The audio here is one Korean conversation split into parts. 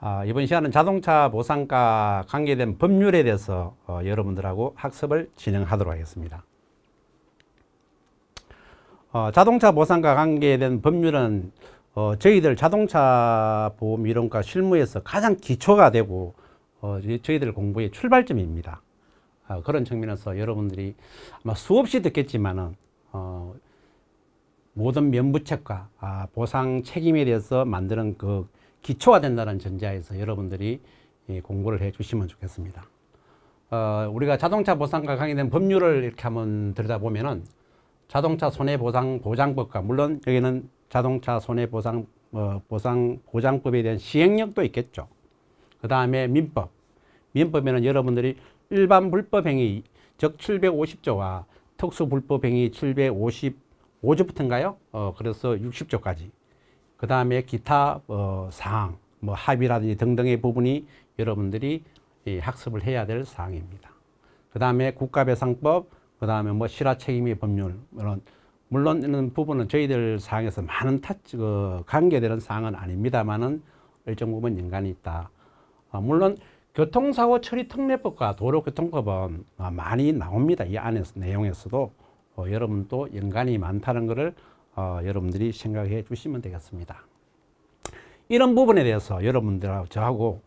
아, 이번 시간은 자동차 보상과 관계된 법률에 대해서 어, 여러분들하고 학습을 진행하도록 하겠습니다. 어, 자동차 보상과 관계된 법률은 어, 저희들 자동차 보험 이론과 실무에서 가장 기초가 되고 저희들 공부의 출발점입니다. 아, 그런 측면에서 여러분들이 아마 수없이 듣겠지만은 모든 면부책과 아, 보상 책임에 대해서 만드는 그 기초화된다는 전제하에서 여러분들이 예, 공부를 해 주시면 좋겠습니다. 어, 우리가 자동차 보상과 관련된 법률을 이렇게 한번 들여다보면은 자동차 손해보상 보장법과 물론 여기는 자동차 손해보상 어, 보상 보장법에 대한 시행령도 있겠죠. 그 다음에 민법. 민법에는 여러분들이 일반 불법행위 즉 750조와 특수불법행위 755조부터인가요? 어, 그래서 60조까지 그 다음에 기타 어, 사항, 뭐 합의라든지 등등의 부분이 여러분들이 이 학습을 해야 될 사항입니다. 그 다음에 국가배상법, 그 다음에 뭐 실화책임의 법률, 이런 물론 이런 부분은 저희들 사항에서 많은 타, 그 관계되는 사항은 아닙니다만은 일정 부분 연관이 있다. 어, 물론 교통사고 처리 특례법과 도로교통법은 어, 많이 나옵니다. 이 안에서 내용에서도 어, 여러분도 연관이 많다는 것을 어, 여러분들이 생각해 주시면 되겠습니다. 이런 부분에 대해서 여러분들하고 저하고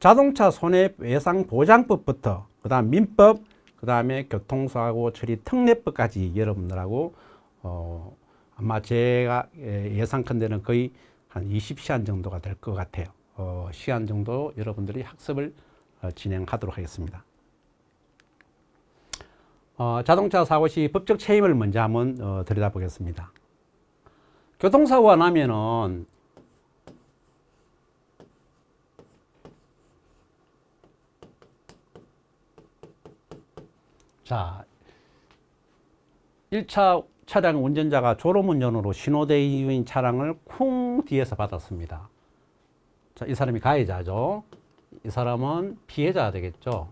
자동차 손해배상보장법부터 그 다음 민법, 그 다음에 교통사고 처리 특례법까지 여러분들하고 어, 아마 제가 예, 예상컨대는 거의 한 20시간 정도가 될 것 같아요. 어, 시간 정도 여러분들이 학습을 어, 진행하도록 하겠습니다. 어, 자동차 사고 시 법적 책임을 먼저 한번 어, 들여다보겠습니다. 교통사고가 나면은 자 1차 차량 운전자가 졸음운전으로 신호대기인 차량을 쿵 뒤에서 받았습니다. 자, 이 사람이 가해자죠. 이 사람은 피해자가 되겠죠.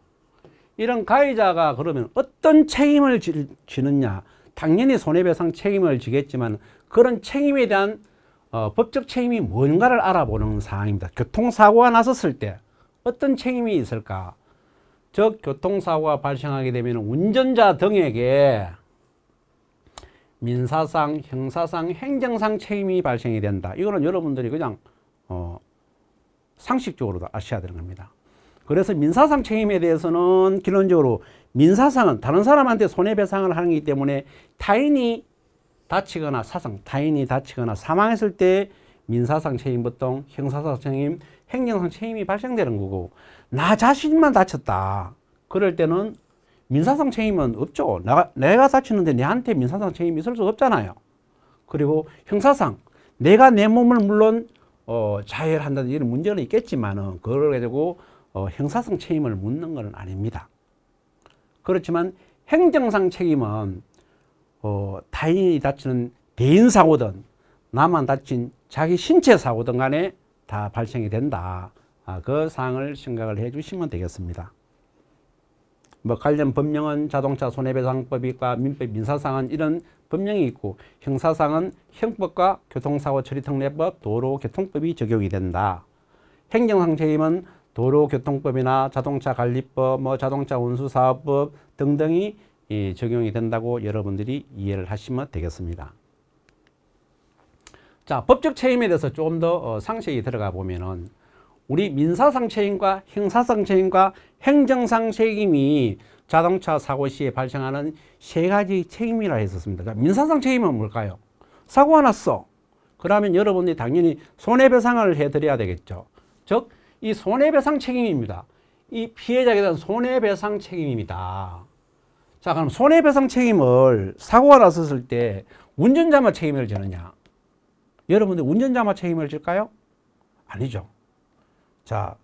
이런 가해자가 그러면 어떤 책임을 지, 지느냐. 당연히 손해배상 책임을 지겠지만 그런 책임에 대한 어, 법적 책임이 뭔가를 알아보는 상황입니다. 교통사고가 났었을 때 어떤 책임이 있을까? 즉 교통사고가 발생하게 되면 운전자 등에게 민사상, 형사상, 행정상 책임이 발생이 된다. 이거는 여러분들이 그냥 어, 상식적으로 아셔야 되는 겁니다. 그래서 민사상 책임에 대해서는 기본적으로 민사상은 다른 사람한테 손해배상을 하는 기 때문에 타인이 다치거나 사상, 타인이 다치거나 사망했을 때 민사상 책임 보통, 형사상 책임, 행정상 책임이 발생되는 거고 나 자신만 다쳤다. 그럴 때는 민사상 책임은 없죠. 나, 내가 다치는데 내한테 민사상 책임이 있을 수 없잖아요. 그리고 형사상 내가 내 몸을 물론 어, 자해한다든지 이런 문제는 있겠지만은 그걸 가지고 어, 형사상 책임을 묻는 것은 아닙니다. 그렇지만 행정상 책임은 어, 타인이 다치는 대인 사고든 나만 다친 자기 신체 사고든 간에 다 발생이 된다. 아, 그 사항을 생각을 해 주시면 되겠습니다. 뭐 관련 법령은 자동차 손해배상법과 이 민법 민사상은 이런 법령이 있고 형사상은 형법과 교통사고 처리 특례법 도로교통법이 적용이 된다. 행정상 책임은 도로교통법이나 자동차 관리법, 뭐 자동차 운수사업법 등등이 이 예, 적용이 된다고 여러분들이 이해를 하시면 되겠습니다. 자, 법적 책임에 대해서 조금 더 어, 상세히 들어가 보면은 우리 민사상 책임과 형사상 책임과 행정상 책임이 자동차 사고 시에 발생하는 세 가지 책임이라 했었습니다. 자, 그러니까 민사상 책임은 뭘까요? 사고가 났어. 그러면 여러분이 당연히 손해배상을 해드려야 되겠죠. 즉, 이 손해배상 책임입니다. 이 피해자에 대한 손해배상 책임입니다. 자 그럼 손해배상 책임을 사고가 났었을 때 운전자만 책임을 지느냐 여러분들 운전자만 책임을 질까요? 아니죠 자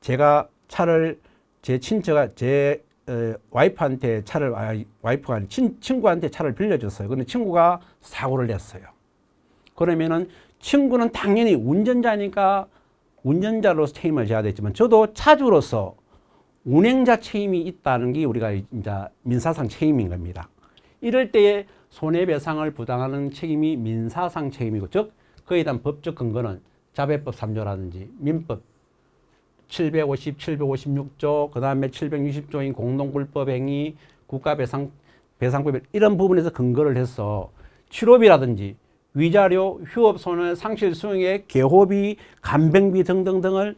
제가 차를 제 친척 제 에, 어, 와이프한테 차를 와 아, 와이프가 친, 친구한테 차를 빌려줬어요 근데 친구가 사고를 냈어요 그러면은 친구는 당연히 운전자니까 운전자로서 책임을 져야 되지만 저도 차주로서 운행자 책임이 있다는 게 우리가 이제 민사상 책임인 겁니다. 이럴 때에 손해배상을 부당하는 책임이 민사상 책임이고 즉 그에 대한 법적 근거는 자배법 3조라든지 민법 750, 756조, 그 다음에 760조인 공동불법행위, 국가배상, 배상법 이런 부분에서 근거를 해서 치료비라든지 위자료, 휴업손해, 상실수용액 개호비, 간병비 등등 등을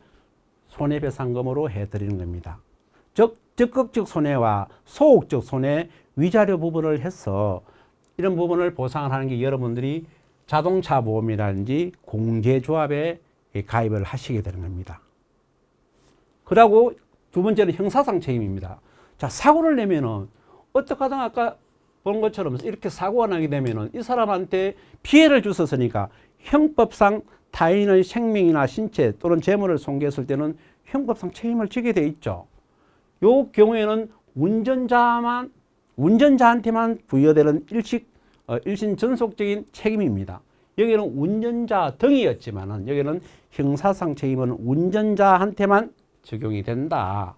손해배상금으로 해드리는 겁니다. 즉 적극적 손해와 소극적 손해 위자료 부분을 해서 이런 부분을 보상을 하는 게 여러분들이 자동차 보험이라든지 공제조합에 가입을 하시게 되는 겁니다. 그리고 두 번째는 형사상 책임입니다. 자 사고를 내면은 어떡하든 아까 본 것처럼 이렇게 사고가 나게 되면은 이 사람한테 피해를 주었으니까 형법상 타인의 생명이나 신체 또는 재물을 손괴했을 때는 형법상 책임을 지게 돼 있죠. 요 경우에는 운전자만 운전자한테만 부여되는 일식 어, 일신 전속적인 책임입니다. 여기는 운전자 등이었지만은 여기는 형사상 책임은 운전자한테만 적용이 된다.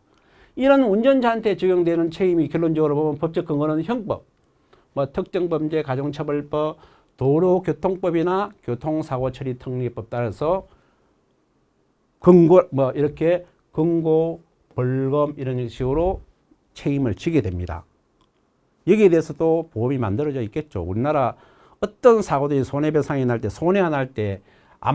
이런 운전자한테 적용되는 책임이 결론적으로 보면 법적 근거는 형법, 뭐 특정범죄 가중처벌법, 도로교통법이나 교통사고 처리 특례법 따라서 근거 뭐 이렇게 근고 벌금 이런 식으로 책임을 지게 됩니다. 여기에 대해서 또 보험이 만들어져 있겠죠. 우리나라 어떤 사고든 손해배상이 날 때, 손해가 날때안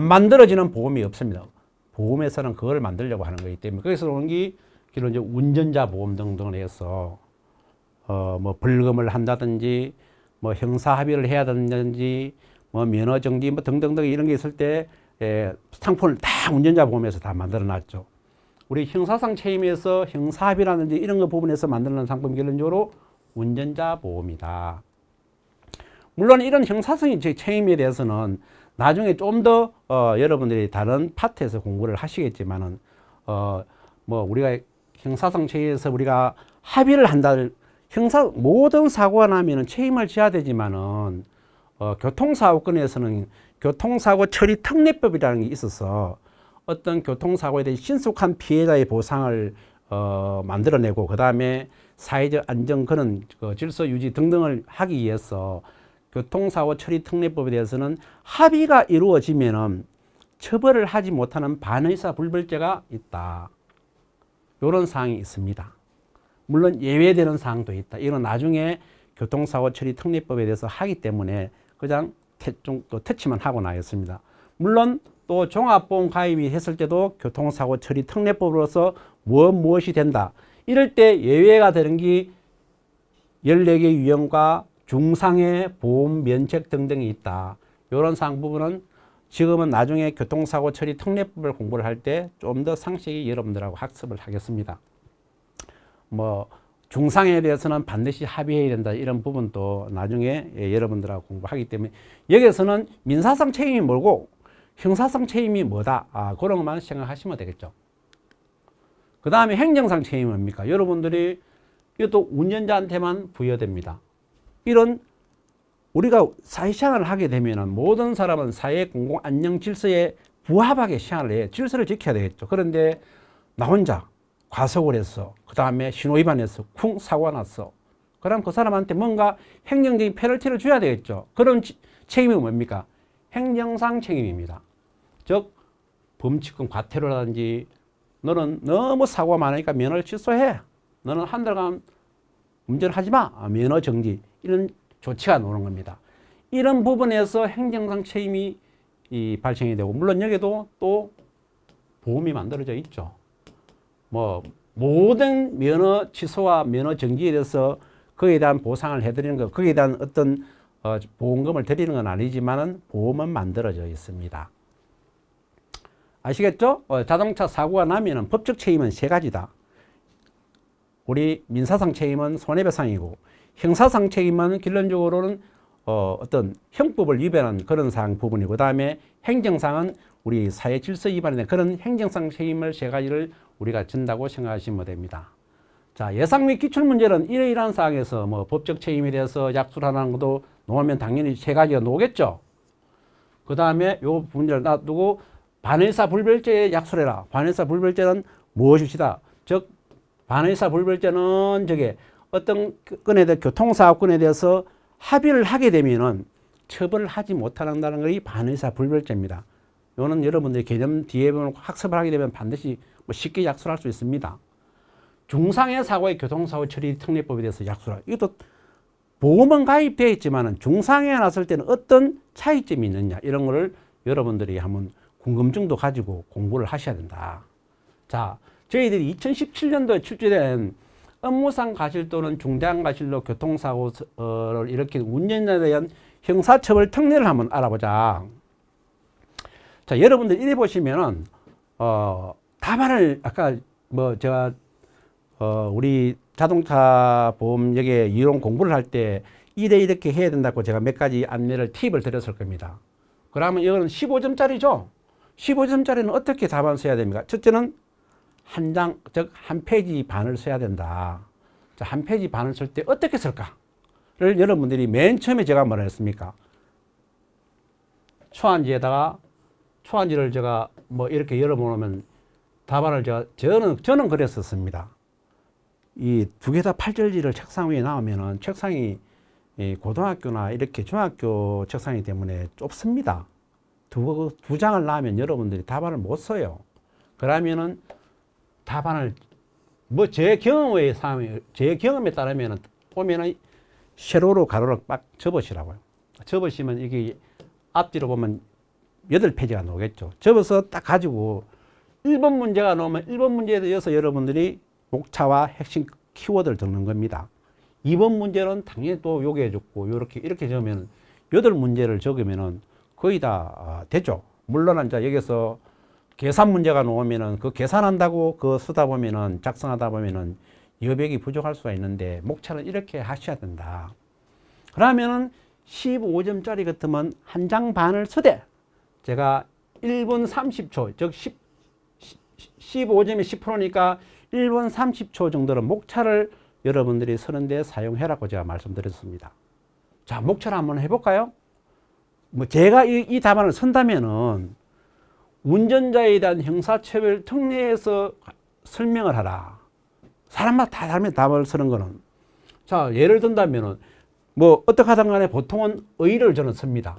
만들어지는 보험이 없습니다. 보험에서는 그걸 만들려고 하는 거기 때문에 거기서 오는 게 기로 이 운전자 보험 등등을 해서 어뭐 벌금을 한다든지 뭐 형사 합의를 해야 된다든지 뭐 면허 정지 뭐 등등등 이런 게 있을 때 예, 상품을 다 운전자 보험에서 다 만들어 놨죠. 우리 형사상 책임에서 형사합의라든지 이런 것 부분에서 만드는 상품 결론적으로 운전자 보험이다. 물론 이런 형사성의 책임에 대해서는 나중에 좀더 어, 여러분들이 다른 파트에서 공부를 하시겠지만은 어, 뭐 우리가 형사상 책임에서 우리가 합의를 한다 형사 모든 사고가 나면은 책임을 져야 되지만은 어, 교통사고건에서는 교통사고 처리 특례법이라는 게 있어서 어떤 교통사고에 대한 신속한 피해자의 보상을 어, 만들어내고 그 다음에 사회적 안정 그런 그 질서 유지 등등을 하기 위해서 교통사고 처리 특례법에 대해서는 합의가 이루어지면은 처벌을 하지 못하는 반의사 불벌죄가 있다. 이런 사항이 있습니다. 물론 예외되는 사항도 있다. 이건 나중에 교통사고 처리 특례법에 대해서 하기 때문에 그냥 좀 터치만 하고 나였습니다. 물론 또 종합보험 가입이 했을 때도 교통사고 처리 특례법으로서 무엇 무엇이 된다. 이럴 때 예외가 되는 게 14개 유형과 중상해 보험 면책 등등이 있다. 이런 사항 부분은 지금은 나중에 교통사고 처리 특례법을 공부를 할 때 좀 더 상식이 여러분들하고 학습을 하겠습니다. 뭐 중상에 대해서는 반드시 합의해야 된다 이런 부분도 나중에 예, 여러분들하고 공부하기 때문에 여기에서는 민사상 책임이 뭘고 형사상 책임이 뭐다. 아, 그런 것만 생각하시면 되겠죠. 그 다음에 행정상 책임이 뭡니까? 여러분들이 이것도 운전자한테만 부여됩니다. 이런 우리가 사회생활을 하게 되면 모든 사람은 사회 공공 안녕 질서에 부합하게 생활을 해 질서를 지켜야 되겠죠. 그런데 나 혼자 과속을 했어. 그 다음에 신호 위반했어. 쿵 사고가 났어. 그럼 그 사람한테 뭔가 행정적인 페널티를 줘야 되겠죠. 그런 지, 책임이 뭡니까? 행정상 책임입니다. 즉 범칙금 과태료라든지 너는 너무 사고가 많으니까 면허를 취소해. 너는 한 달간 운전을 하지 마. 아, 면허 정지. 이런 조치가 나오는 겁니다. 이런 부분에서 행정상 책임이 발생이 되고 물론 여기도 또 보험이 만들어져 있죠. 뭐 모든 면허 취소와 면허 정지에 대해서 거기에 대한 보상을 해드리는 것, 기에 대한 어떤 어, 보험금을 드리는 건 아니지만 보험은 만들어져 있습니다. 아시겠죠? 어, 자동차 사고가 나면 법적 책임은 세 가지다. 우리 민사상 책임은 손해배상이고 형사상 책임은 결론적으로는 어, 어떤 형법을 위반한 그런 사항 부분이고 그다음에 행정상은 우리 사회 질서 위반에 그런 행정상 책임을 세 가지를 우리가 진다고 생각하시면 됩니다. 자, 예상 및 기출 문제는 이러이러한 사항에서 뭐 법적 책임에 대해서 약수를 하는 것도 놓으면 당연히 세 가지가 놓겠죠. 그 다음에 요 문제를 놔두고 반의사 불별죄에 약소해라. 반의사 불별죄는 무엇입시다. 즉 반의사 불별죄는 저게 어떤 건에 대해 교통사업권에 대해서 합의를 하게 되면은 처벌을 하지 못한다는 것이 반의사 불별죄입니다. 요는 여러분들이 개념 뒤에 보면 학습을 하게 되면 반드시 뭐 쉽게 약소할 수 있습니다. 중상의 사고의 교통사고 처리 특례법에 대해서 약소라. 이것도 보험은 가입되어 있지만 중상에 났을 때는 어떤 차이점이 있느냐 이런 거를 여러분들이 한번 궁금증도 가지고 공부를 하셔야 된다. 자, 저희들이 2017년도에 출제된 업무상 가실 또는 중대한 가실로 교통사고를 일으킨 운전자에 대한 형사처벌 특례를 한번 알아보자. 자, 여러분들 이래 보시면은 어, 다발을 아까 뭐 제가 어, 우리 자동차 보험역에 이론 공부를 할 때 이래 이렇게 해야 된다고 제가 몇 가지 안내를 팁을 드렸을 겁니다. 그러면 이거는 15점짜리죠. 15점짜리는 어떻게 답안 써야 됩니까? 첫째는 한 장, 즉 한 페이지 반을 써야 된다. 한 페이지 반을 쓸 때 어떻게 쓸까를 여러분들이 맨 처음에 제가 뭐라 했습니까? 초안지에다가 초안지를 제가 뭐 이렇게 열어보면 답안을 제가 저는 저는 그랬었습니다. 이두개다 팔절지를 책상 위에 나오면은 책상이 이 고등학교나 이렇게 중학교 책상이 때문에 좁습니다. 두, 두 장을 나면 여러분들이 답안을 못 써요. 그러면은 답안을 뭐 제 경험의 삶, 제 경험에 따르면은 보면은 세로로 가로로 빡 접으시라고요. 접으시면 이게 앞뒤로 보면 여덟 페이지가 나오겠죠. 접어서 딱 가지고 1번 문제가 나오면 1번 문제에 대해서 여러분들이 목차와 핵심 키워드를 적는 겁니다. 2번 문제는 당연히 또 요게 적고 요렇게 이렇게 적으면 8문제를 적으면은 거의 다 되죠. 아, 물론 이제 여기서 계산 문제가 나오면은 그 계산한다고 그 쓰다 보면은 작성하다 보면은 여백이 부족할 수가 있는데 목차는 이렇게 하셔야 된다. 그러면은 15점짜리 같으면 한 장 반을 쓰되 제가 1분 30초 즉 10, 15점이 10%니까 1분 30초 정도는 목차를 여러분들이 쓰는데 사용해라고 제가 말씀드렸습니다. 자, 목차를 한번 해볼까요? 뭐 제가 이, 이 답안을 쓴다면은 운전자에 대한 형사처벌 특례에서 설명을 하라. 사람마다 다 다른 답을 쓰는 거는. 자, 예를 든다면은 뭐 어떻게 하든 간에 보통은 의를 저는 씁니다.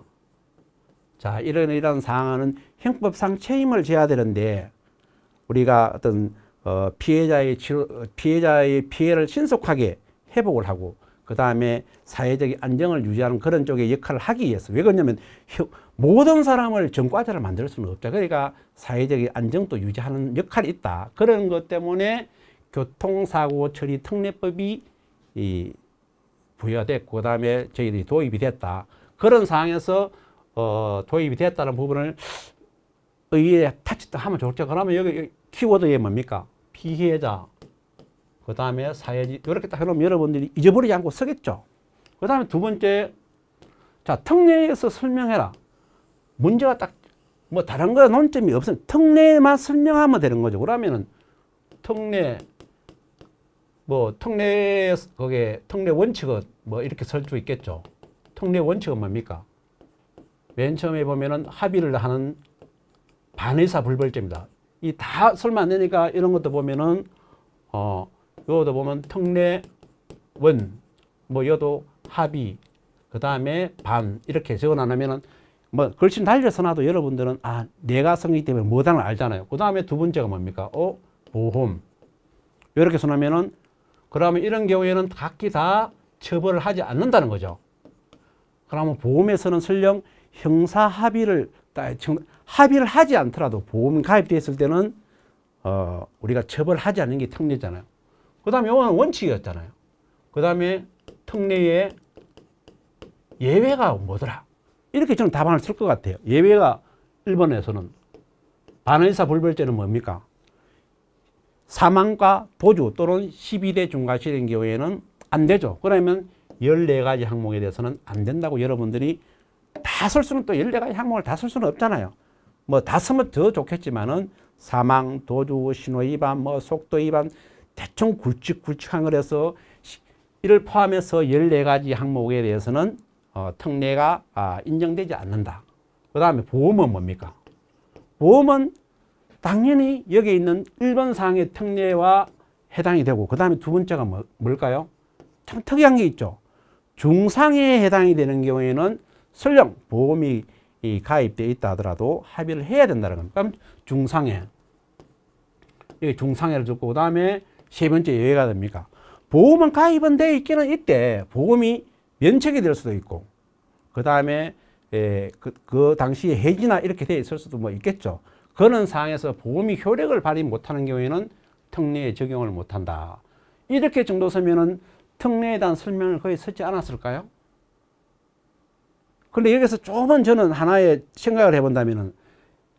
자, 이런 이런 상황은 형법상 책임을 져야 되는데 우리가 어떤 어, 피해자의 치료, 어, 피해자의 피해를 신속하게 회복을 하고 그 다음에 사회적인 안정을 유지하는 그런 쪽의 역할을 하기 위해서 왜 그러냐면 모든 사람을 전과자를 만들 수는 없다. 그러니까 사회적인 안정도 유지하는 역할이 있다. 그런 것 때문에 교통사고 처리 특례법이 이 부여가 됐고 그다음에 저희들이 도입이 됐다. 그런 상황에서 어, 도입이 됐다는 부분을 의의에 타치도 하면 좋죠. 그러면 여기 키워드에 뭡니까? 피해자, 그 다음에 사회지 이렇게 딱 해놓으면 여러분들이 잊어버리지 않고 쓰겠죠. 그 다음에 두 번째 자 특례에서 설명해라. 문제가 딱 뭐 다른 거 논점이 없으면 특례만 설명하면 되는 거죠. 그러면은 특례 뭐 특례 그게 특례 원칙은 뭐 이렇게 쓸수 있겠죠. 특례 원칙은 뭡니까? 맨 처음에 보면은 합의를 하는 반의사 불벌죄입니다. 이다 설마 안되니까 이런 것도 보면은 어 요것도 보면 특례원 뭐 여도 합의 그 다음에 반 이렇게 적어놔놓으면은 뭐 글씨는 달려서나도 여러분들은 아 내가 성이기 때문에 뭐다는 알잖아요. 그 다음에 두 번째가 뭡니까? 어 보험 이렇게 써놓으면은 그러면 이런 경우에는 각기 다 처벌을 하지 않는다는 거죠. 그러면 보험에서는 설령 형사 합의를 합의를 하지 않더라도 보험 가입됐을 때는 어, 우리가 처벌하지 않는 게 특례잖아요. 그 다음에 이건 원칙이었잖아요. 그 다음에 특례의 예외가 뭐더라? 이렇게 저는 답안을 쓸 것 같아요. 예외가 1번에서는 반의사 불별죄는 뭡니까? 사망과 보조 또는 12대 중과실인 경우에는 안 되죠. 그러면 14가지 항목에 대해서는 안 된다고 여러분들이 다 쓸 수는 또 14가지 항목을 다 쓸 수는 없잖아요. 뭐 다스면 더 좋겠지만은 사망, 도주, 신호 위반, 뭐 속도 위반 대충 굵직굵직한 걸 해서 이를 포함해서 14가지 항목에 대해서는 어, 특례가 아, 인정되지 않는다. 그 다음에 보험은 뭡니까? 보험은 당연히 여기 있는 1번 사항의 특례와 해당이 되고 그 다음에 두 번째가 뭐, 뭘까요? 참 특이한 게 있죠. 중상에 해당이 되는 경우에는 설령 보험이 이 가입되어 있다 하더라도 합의를 해야 된다는 겁니다. 그럼 중상해. 이 중상해를 줬고 그 다음에 세 번째 예외가 됩니까? 보험은 가입은 돼 있기는 이때 보험이 면책이 될 수도 있고 그 다음에 예, 그, 그 당시에 해지나 이렇게 돼 있을 수도 뭐 있겠죠. 그런 상황에서 보험이 효력을 발휘 못하는 경우에는 특례에 적용을 못한다. 이렇게 정도 서면은 특례에 대한 설명을 거의 쓰지 않았을까요? 그런데 여기서 조금만 저는 하나의 생각을 해본다면은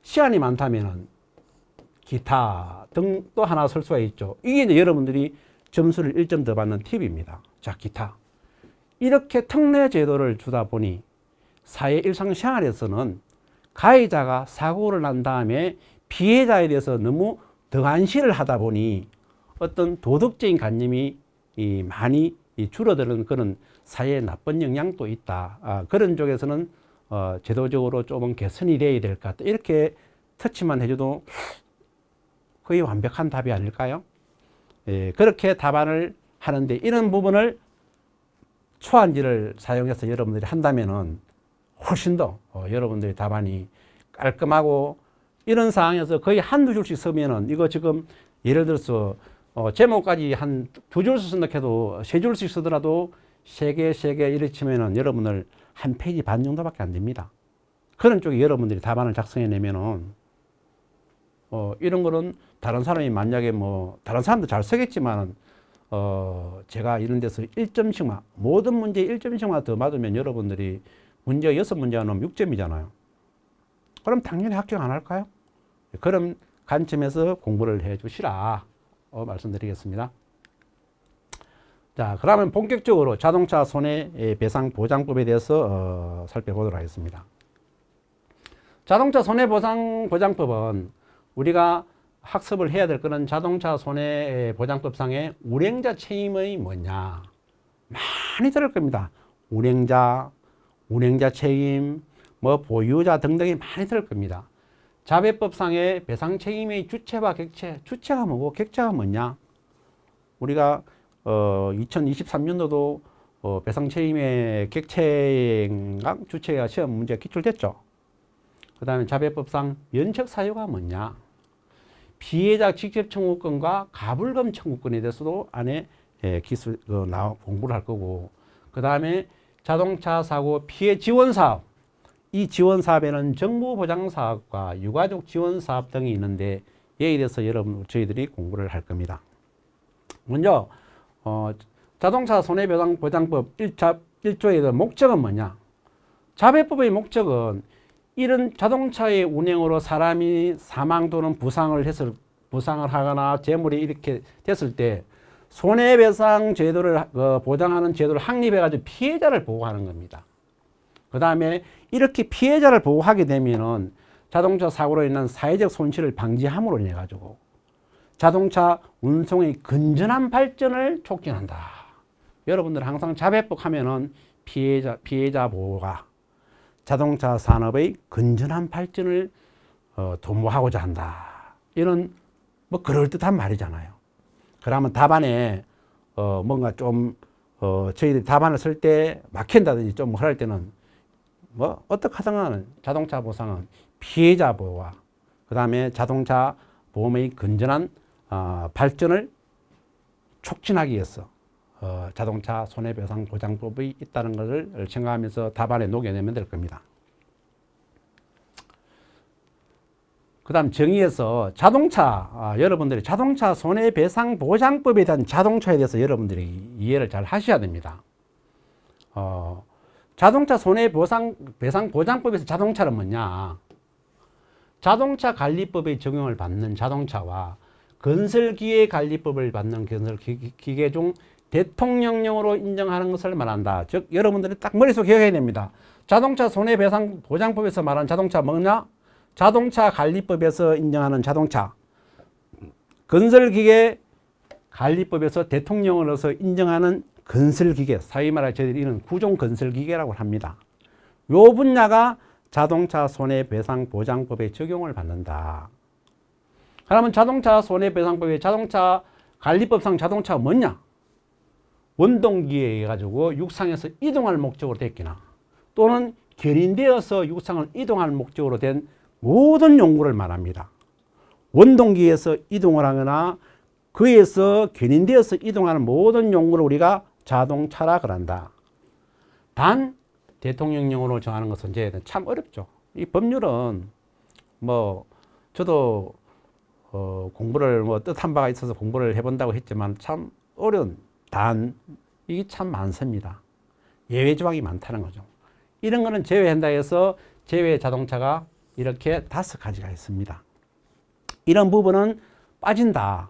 시안이 많다면은 기타 등 또 하나 설 수가 있죠. 이게 이제 여러분들이 점수를 1점 더 받는 팁입니다. 자, 기타. 이렇게 특례 제도를 주다 보니 사회 일상생활에서는 가해자가 사고를 난 다음에 피해자에 대해서 너무 더안시를 하다 보니 어떤 도덕적인 관념이 많이 줄어드는 그런 사회에 나쁜 영향도 있다. 아, 그런 쪽에서는 어, 제도적으로 조금 개선이 돼야 될 것 같다. 이렇게 터치만 해줘도 거의 완벽한 답이 아닐까요? 예, 그렇게 답안을 하는데 이런 부분을 초안지를 사용해서 여러분들이 한다면은 훨씬 더 어, 여러분들의 답안이 깔끔하고 이런 상황에서 거의 한두 줄씩 쓰면은 이거 지금 예를 들어서 어, 제목까지 한 두 줄씩 쓴다 해도 세 줄씩 쓰더라도 세개 세 개 이렇치면은 여러분들 한 페이지 반 정도밖에 안 됩니다. 그런 쪽에 여러분들이 답안을 작성해내면은 어, 이런 거는 다른 사람이 만약에 뭐 다른 사람도 잘 쓰겠지만 어, 제가 이런 데서 1점씩만 모든 문제 1점씩만 더 맞으면 여러분들이 문제 6문제 안 6점이잖아요. 그럼 당연히 합격 안 할까요? 그럼 관점에서 공부를 해 주시라 어, 말씀드리겠습니다. 자, 그러면 본격적으로 자동차 손해배상 예, 보장법에 대해서 어, 살펴보도록 하겠습니다. 자동차 손해보상 보장법은 우리가 학습을 해야 될 것은 자동차 손해보장법상의 예, 운행자 책임이 뭐냐 많이 들을 겁니다. 운행자, 운행자 책임, 뭐 보유자 등등이 많이 들을 겁니다. 자배법상의 배상 책임의 주체와 객체, 주체가 뭐고 객체가 뭐냐 우리가 어, 2023년도도 어, 배상책임의객체인각 주체와 시험 문제가 기출됐죠. 그 다음에 자배법상 면책 사유가 뭐냐. 피해자 직접 청구권과 가불금 청구권에 대해서도 안에 예, 기술 어, 나 공부를 할 거고 그 다음에 자동차 사고 피해 지원 사업 이 지원 사업에는 정부 보장 사업과 유가족 지원 사업 등이 있는데 예에 대해서 여러분 저희들이 공부를 할 겁니다. 먼저 어, 자동차 손해배상보장법 1차, 1조의 목적은 뭐냐? 자배법의 목적은 이런 자동차의 운행으로 사람이 사망 또는 부상을 했을 부상을 하거나 재물이 이렇게 됐을 때 손해배상 제도를 어, 보장하는 제도를 확립해가지고 피해자를 보호하는 겁니다. 그 다음에 이렇게 피해자를 보호하게 되면은 자동차 사고로 인한 사회적 손실을 방지함으로 인해 가지고 자동차 운송의 근전한 발전을 촉진한다. 여러분들 항상 자배법 하면은 피해자, 피해자 보호가 자동차 산업의 건전한 발전을 어, 도모하고자 한다. 이런 뭐 그럴듯한 말이잖아요. 그러면 답안에 어, 뭔가 좀 어, 저희들이 답안을 쓸 때 막힌다든지 좀 허할 때는 뭐 어떻게 하든 자동차 보상은 피해자 보호와 그 다음에 자동차 보험의 건전한 어, 발전을 촉진하기 위해서 어, 자동차 손해배상 보장법이 있다는 것을 생각하면서 답안에 녹여내면 될 겁니다. 그 다음 정의에서 자동차, 아, 여러분들이 자동차 손해배상보장법에 대한 자동차에 대해서 여러분들이 이해를 잘 하셔야 됩니다. 어, 자동차 손해배상보장법에서 자동차는 뭐냐. 자동차 관리법의 적용을 받는 자동차와 건설기계관리법을 받는 건설기계 중 대통령령으로 인정하는 것을 말한다. 즉 여러분들이 딱 머릿속에 기억해야 됩니다. 자동차 손해배상 보장법에서 말하 자동차 뭐냐? 자동차 관리법에서 인정하는 자동차. 건설기계 관리법에서 대통령으로서 인정하는 건설기계, 사회 말하 저희들이 이런 구종 건설기계라고 합니다. 요 분야가 자동차 손해배상 보장법의 적용을 받는다. 하나면 자동차 손해배상법의 자동차 관리법상 자동차가 뭐냐? 원동기에 의해 가지고 육상에서 이동할 목적으로 됐거나 또는 견인되어서 육상을 이동할 목적으로 된 모든 용구를 말합니다. 원동기에서 이동을 하거나 그에서 견인되어서 이동하는 모든 용구를 우리가 자동차라 그런다. 단 대통령령으로 정하는 것은 이제 참 어렵죠. 이 법률은 뭐 저도 어, 공부를 뭐 뜻한 바가 있어서 공부를 해본다고 했지만 참 어려운 단 이게 참 많습니다. 예외 조항이 많다는 거죠. 이런 거는 제외한다 해서 제외 자동차가 이렇게 다섯 가지가 있습니다. 이런 부분은 빠진다.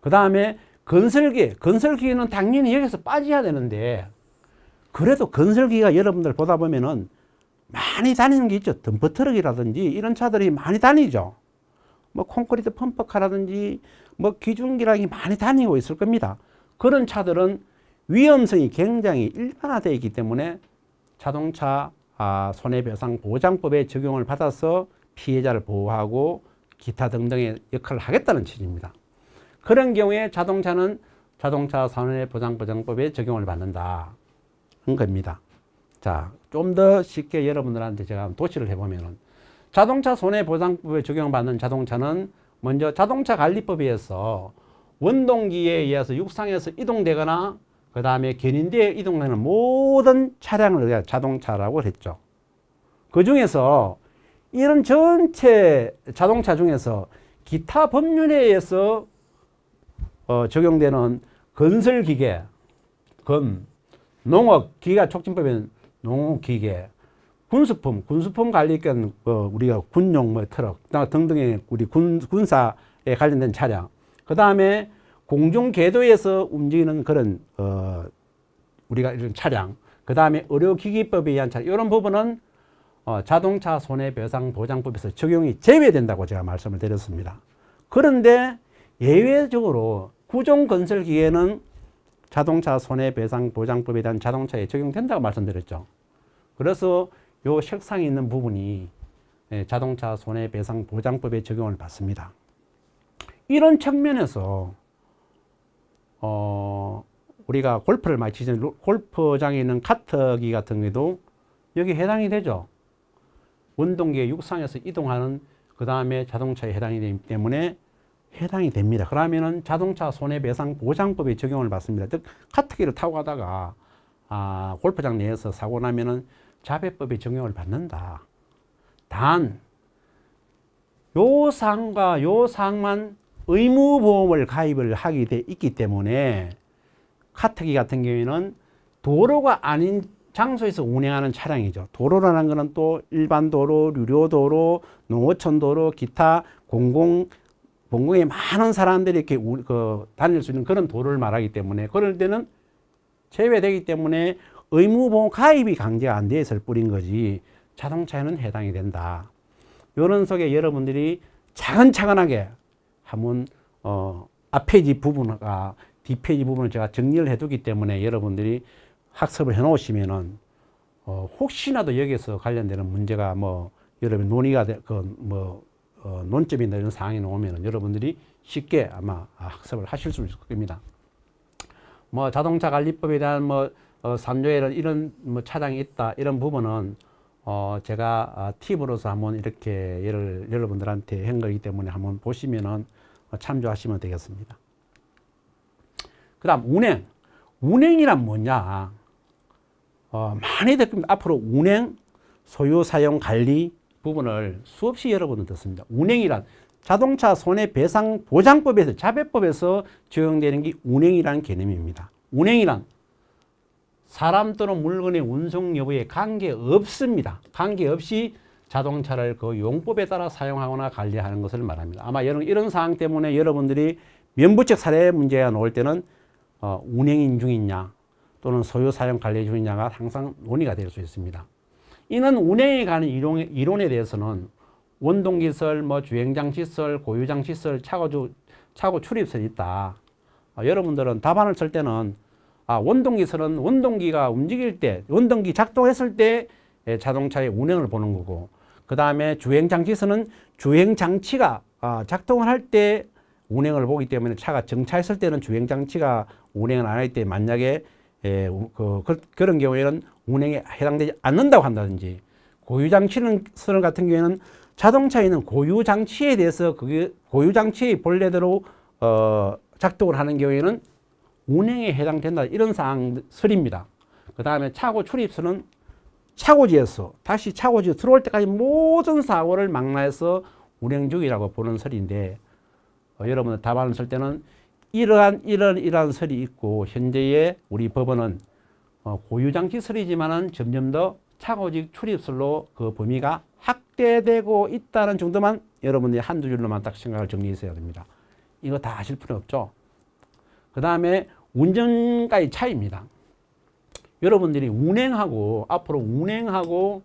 그 다음에 건설기, 건설기는 당연히 여기서 빠져야 되는데 그래도 건설기가 여러분들 보다 보면은 많이 다니는 게 있죠. 덤프트럭이라든지 이런 차들이 많이 다니죠. 뭐 콘크리트 펌프카라든지 뭐 기중기랑이 많이 다니고 있을 겁니다. 그런 차들은 위험성이 굉장히 일반화되어 있기 때문에 자동차 아, 손해배상 보장법에 적용을 받아서 피해자를 보호하고 기타 등등의 역할을 하겠다는 취지입니다. 그런 경우에 자동차는 자동차 손해보장보장법에 적용을 받는다는 겁니다. 자, 좀 더 쉽게 여러분들한테 제가 도시를 해보면은 자동차 손해보상법에 적용받는 자동차는 먼저 자동차 관리법에 의해서 원동기에 의해서 육상에서 이동되거나 그 다음에 견인대에 이동되는 모든 차량을 자동차라고 했죠. 그 중에서 이런 전체 자동차 중에서 기타 법률에 의해서 어, 적용되는 건설기계, 금, 농업기계촉진법에는 농업기계, 군수품, 군수품 관리권 어, 우리가 군용 뭐 트럭 등등의 우리 군, 군사에 관련된 차량 그 다음에 공중 궤도에서 움직이는 그런 어, 우리가 이런 차량 그 다음에 의료기기법에 의한 차량 이런 부분은 어, 자동차 손해배상보장법에서 적용이 제외된다고 제가 말씀을 드렸습니다. 그런데 예외적으로 구종건설기에는 자동차 손해배상보장법에 대한 자동차에 적용된다고 말씀드렸죠. 그래서 요 책상에 있는 부분이 예, 자동차 손해배상 보장법의 적용을 받습니다. 이런 측면에서 어 우리가 골프를 많 치는 골프장에 있는 카트기 같은 것도 여기 해당이 되죠. 운동계 육상에서 이동하는 그 다음에 자동차에 해당이 되기 때문에 해당이 됩니다. 그러면은 자동차 손해배상 보장법의 적용을 받습니다. 즉 카트기를 타고 가다가 아 골프장 내에서 사고 나면은 자배법의 적용을 받는다. 단, 요 상과 요 상만 의무보험을 가입을 하게 돼 있기 때문에 카트기 같은 경우에는 도로가 아닌 장소에서 운행하는 차량이죠. 도로라는 것은 또 일반 도로, 유료 도로, 농어촌 도로, 기타 공공 공공에 많은 사람들이 이렇게 우, 그, 다닐 수 있는 그런 도로를 말하기 때문에 그럴 때는 제외되기 때문에 의무보험 가입이 강제가 안 되어 있을 뿐인 거지 자동차에는 해당이 된다. 요런 속에 여러분들이 차근차근하게 한번 어, 앞페이지 부분과 뒷페이지 부분을 제가 정리를 해두기 때문에 여러분들이 학습을 해놓으시면은 어, 혹시나도 여기서 관련되는 문제가 뭐 여러분 논의가 그뭐 어, 논점이 되는 상황이 나오면 여러분들이 쉽게 아마 학습을 하실 수 있을 겁니다. 뭐 자동차 관리법에 대한 뭐 어, 삼조에는 이런 뭐차량이 있다 이런 부분은 어, 제가 아, 팁으로서 한번 이렇게 예를 여러분들한테 한 거기 때문에 한번 보시면은 참조하시면 되겠습니다. 그 다음 운행. 운행이란 뭐냐. 어, 많이 듣습니다. 앞으로 운행, 소유, 사용, 관리 부분을 수없이 여러분은 듣습니다. 운행이란 자동차 손해배상 보장법에서 자배법에서 적용되는 게 운행이라는 개념입니다. 운행이란 사람 또는 물건의 운송 여부에 관계없습니다. 관계없이 자동차를 그 용법에 따라 사용하거나 관리하는 것을 말합니다. 아마 이런, 이런 사항 때문에 여러분들이 면부책 사례 문제가 나올 때는 어, 운행인 중이냐 또는 소유 사용 관리 중이냐가 항상 논의가 될 수 있습니다. 이는 운행에 관한 이론, 에 대해서는 원동기설, 뭐 주행장치설, 고유장치설, 차고, 차고 출입설 있다. 어, 여러분들은 답안을 쓸 때는 아, 원동기선은 원동기가 움직일 때, 원동기 작동했을 때 예, 자동차의 운행을 보는 거고, 그 다음에 주행장치선은 주행장치가 아, 작동을 할 때 운행을 보기 때문에 차가 정차했을 때는 주행장치가 운행을 안 할 때 만약에 에, 예, 그, 그, 런 경우에는 운행에 해당되지 않는다고 한다든지 고유장치는 선언 같은 경우에는 자동차에 는 고유장치에 대해서 그게 고유장치의 본래대로 어, 작동을 하는 경우에는 운행에 해당된다 이런 사항설입니다. 그 다음에 차고 출입선은 차고지에서 다시 차고지에 들어올 때까지 모든 사고를 망라해서 운행 중이라고 보는 설인데 어, 여러분들 답안을 쓸 때는 이러한 이런 이러한 설이 있고 현재의 우리 법원은 어, 고유장치 설이지만은 점점 더 차고직 출입설로 그 범위가 확대되고 있다는 정도만 여러분들이 한두 줄로만 딱 생각을 정리했어야 됩니다. 이거 다 아실 필요 없죠. 그 다음에 운전가의 차이입니다. 여러분들이 운행하고 앞으로 운행하고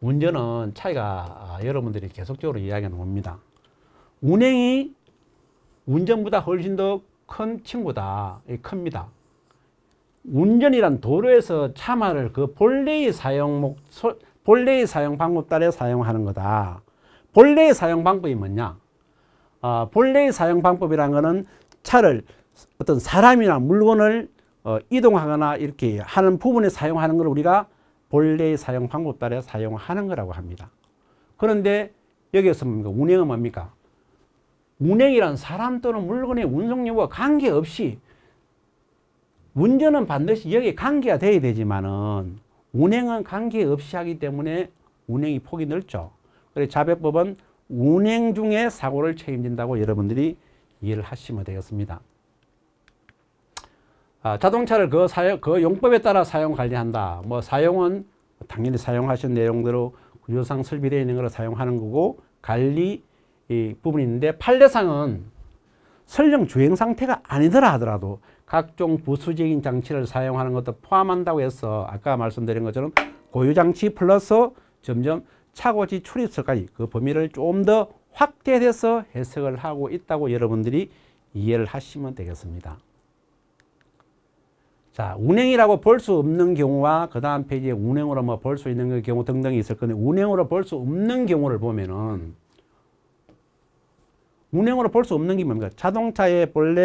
운전은 차이가 아, 여러분들이 계속적으로 이야기하는 겁니다. 운행이 운전보다 훨씬 더 큰 친구다. 큽니다. 운전이란 도로에서 차마를 그 본래의 사용 목, 본래의 사용 방법 따라 사용하는 거다. 본래의 사용 방법이 뭐냐? 아, 본래의 사용 방법이란 거는 차를 어떤 사람이나 물건을 어, 이동하거나 이렇게 하는 부분에 사용하는 걸 우리가 본래의 사용 방법 따라 사용하는 거라고 합니다. 그런데 여기에서 뭡니까? 운행은 뭡니까? 운행이란 사람 또는 물건의 운송 여와 관계없이 운전은 반드시 여기에 관계가 돼야 되지만은 운행은 관계없이 하기 때문에 운행이 폭이 넓죠. 그래서 자배법은 운행 중에 사고를 책임진다고 여러분들이 이해를 하시면 되겠습니다. 아, 자동차를 그, 사용, 그 용법에 따라 사용 관리한다. 뭐 사용은 당연히 사용하신 내용대로 구조상 설비되어 있는 걸 사용하는 거고 관리 이 부분이 있는데 판례상은 설령 주행 상태가 아니더라 하더라도 각종 부수적인 장치를 사용하는 것도 포함한다고 해서 아까 말씀드린 것처럼 고유장치 플러스 점점 차고지 출입설까지 그 범위를 좀 더 확대해서 해석을 하고 있다고 여러분들이 이해를 하시면 되겠습니다. 자, 운행이라고 볼 수 없는 경우와 그 다음 페이지에 운행으로 뭐볼수 있는 그 경우 등등이 있을 건데 운행으로 볼 수 없는 경우를 보면은 운행으로 볼 수 없는 게 뭡니까? 자동차의 본래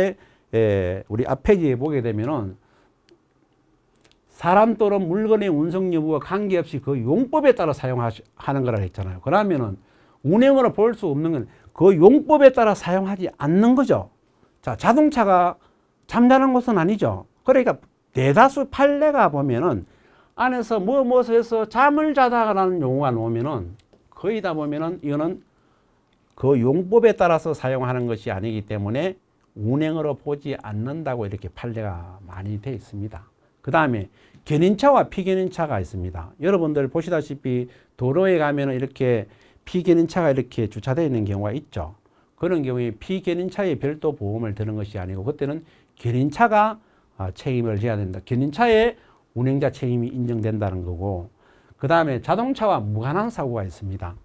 에, 예, 우리 앞 페이지에 보게 되면은 사람 또는 물건의 운송 여부와 관계없이 그 용법에 따라 사용하는 거라 했잖아요. 그러면은 운행으로 볼 수 없는 건 그 용법에 따라 사용하지 않는 거죠. 자, 자동차가 잠자는 것은 아니죠. 그러니까 대다수 판례가 보면은 안에서 뭐 무엇을 해서 잠을 자다라는 용어가 나오면은 거의 다 보면은 이거는 그 용법에 따라서 사용하는 것이 아니기 때문에 운행으로 보지 않는다고 이렇게 판례가 많이 되어 있습니다. 그 다음에 견인차와 피견인차가 있습니다. 여러분들 보시다시피 도로에 가면 은 이렇게 피견인차가 이렇게 주차되어 있는 경우가 있죠. 그런 경우에 피견인차에 별도 보험을 드는 것이 아니고 그때는 견인차가 아, 책임을 져야 된다. 견인차에 운행자 책임이 인정된다는 거고 그 다음에 자동차와 무관한 사고가 있습니다.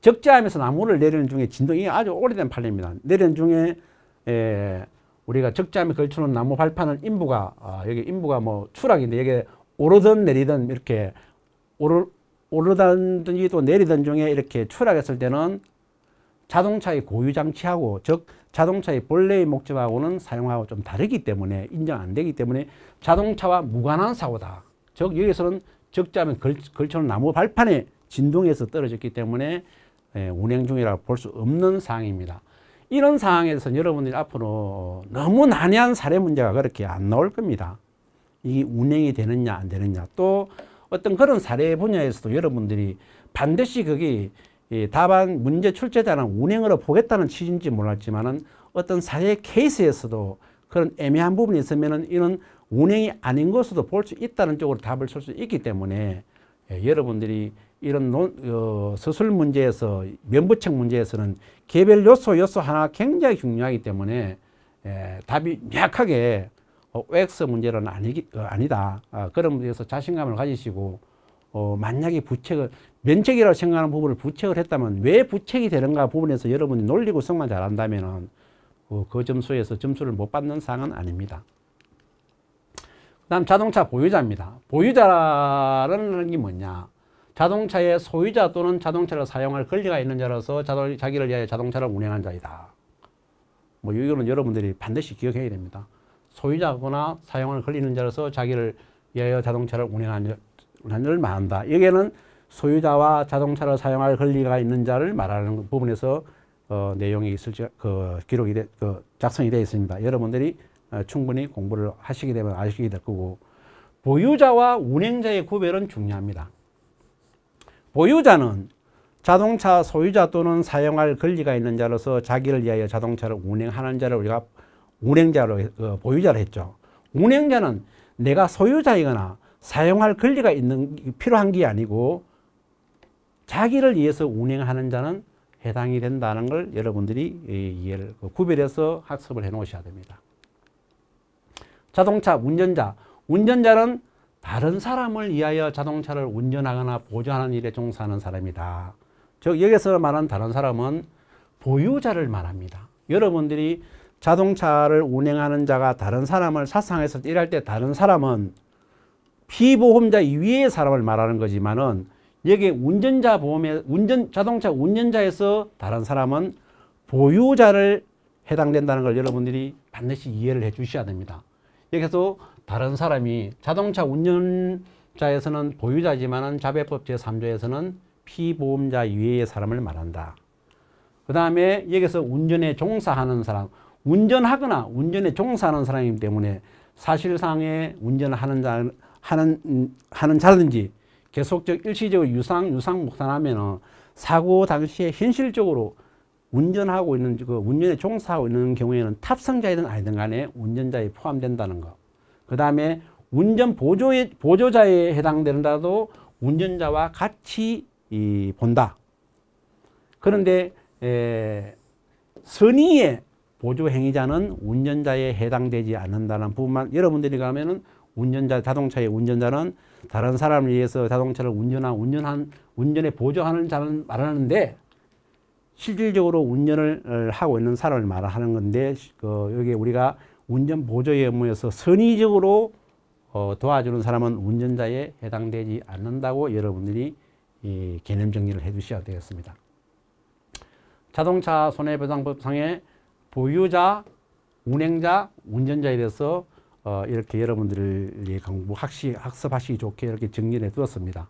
적재함에서 나무를 내리는 중에 진동이 아주 오래된 판례입니다. 내리는 중에 에, 우리가 적재함에 걸쳐놓은 나무 발판을 인부가 아, 여기 인부가 뭐 추락인데 여기 오르든 내리든 이렇게 오르, 오르든지 또 내리든 중에 이렇게 추락했을 때는 자동차의 고유 장치하고 즉 자동차의 본래의 목적하고는 사용하고 좀 다르기 때문에 인정 안 되기 때문에 자동차와 무관한 사고다. 즉 여기서는 적자면 걸쳐놓은 나무 발판에 진동해서 떨어졌기 때문에 예, 운행 중이라 고볼 수 없는 상황입니다. 이런 상황에서 여러분들이 앞으로 너무 난해한 사례 문제가 그렇게 안 나올 겁니다. 이게 운행이 되느냐 안 되느냐 또 어떤 그런 사례 분야에서도 여러분들이 반드시 거기 이 답안 문제 출제자는 운행으로 보겠다는 취지인지 몰랐지만은 어떤 사회 케이스에서도 그런 애매한 부분이 있으면은 이런 운행이 아닌 것으로도 볼 수 있다는 쪽으로 답을 쓸 수 있기 때문에 예, 여러분들이 이런 논, 어, 서술 문제에서 면부책 문제에서는 개별 요소 요소 하나 굉장히 중요하기 때문에 예, 답이 명확하게 어, OX 문제는 아니, 기 어, 아니다. 아, 그런 문제에서 자신감을 가지시고 어, 만약에 부책을 면책이라고 생각하는 부분을 부책을 했다면 왜 부책이 되는가 부분에서 여러분이 논리고 성만 잘한다면 그, 그 점수에서 점수를 못 받는 사항은 아닙니다. 다음 자동차 보유자입니다. 보유자라는 게 뭐냐. 자동차의 소유자 또는 자동차를 사용할 권리가 있는 자로서 자기를위하 자동차를 운행한 자이다. 뭐 이거는 여러분들이 반드시 기억해야 됩니다. 소유자거나 사용할 권리 있는 자로서 자기를 위하 자동차를 운행한 자를 말한다. 여기에는 소유자와 자동차를 사용할 권리가 있는 자를 말하는 부분에서 어, 내용이 있을지 그 기록이 되, 그 작성이 되어 있습니다. 여러분들이 어, 충분히 공부를 하시게 되면 아시게 될 거고 보유자와 운행자의 구별은 중요합니다. 보유자는 자동차 소유자 또는 사용할 권리가 있는 자로서 자기를 위하여 자동차를 운행하는 자를 우리가 운행자로 어, 보유자로 했죠. 운행자는 내가 소유자이거나 사용할 권리가 있는 필요한 게 아니고 자기를 위해서 운행하는 자는 해당이 된다는 걸 여러분들이 예, 이해를 그 구별해서 학습을 해 놓으셔야 됩니다. 자동차 운전자 운전자는 다른 사람을 위하여 자동차를 운전하거나 보조하는 일에 종사하는 사람이다. 즉 여기서 말한 다른 사람은 보유자를 말합니다. 여러분들이 자동차를 운행하는 자가 다른 사람을 사상에서 일할 때 다른 사람은 피보험자 이외의 사람을 말하는 거지만은 여기에 운전자 보험에 운전 자동차 운전자에서 다른 사람은 보유자를 해당된다는 걸 여러분들이 반드시 이해를 해 주셔야 됩니다. 여기서 다른 사람이 자동차 운전자에서는 보유자지만 자배법 제3조에서는 피보험자 이외의 사람을 말한다. 그 다음에 여기서 운전에 종사하는 사람, 운전하거나 운전에 종사하는 사람이기 때문에 사실상의 운전 하는 자, 하는, 하는 자든지 계속적 일시적으로 유상 유상 목산하면은 사고 당시에 현실적으로 운전하고 있는 그 운전에 종사하고 있는 경우에는 탑승자이든 아니든 간에 운전자에 포함된다는 거. 그다음에 운전 보조에 보조자에 해당되는다도 운전자와 같이 이 본다. 그런데 에, 선의의 보조 행위자는 운전자에 해당되지 않는다는 부분만 여러분들이 가면은 운전자 자동차의 운전자는 다른 사람을 위해서 자동차를 운전한 운전한 운전에 보조하는 자는 말하는데 실질적으로 운전을 어, 하고 있는 사람을 말하는 건데 그 여기 우리가 운전 보조의 의무에서 선의적으로 어, 도와주는 사람은 운전자에 해당되지 않는다고 여러분들이 이 개념 정리를 해 주셔야 되겠습니다. 자동차 손해배상법상의 보유자, 운행자, 운전자에 대해서 어, 이렇게 여러분들이 공부 뭐 학시 학습하시기 좋게 이렇게 정리해 두었습니다.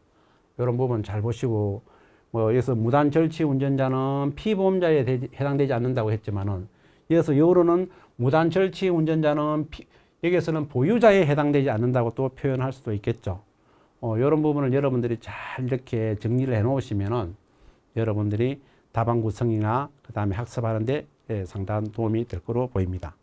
이런 부분 잘 보시고 뭐 여기서 무단 절취 운전자는 피보험자에 대 해당되지 않는다고 했지만은 여기서 여로는 무단 절취 운전자는 피, 여기에서는 보유자에 해당되지 않는다고 또 표현할 수도 있겠죠. 어, 이런 부분을 여러분들이 잘 이렇게 정리를 해 놓으시면은 여러분들이 다방 구성이나 그 다음에 학습하는데 예, 상당한 도움이 될 거로 보입니다.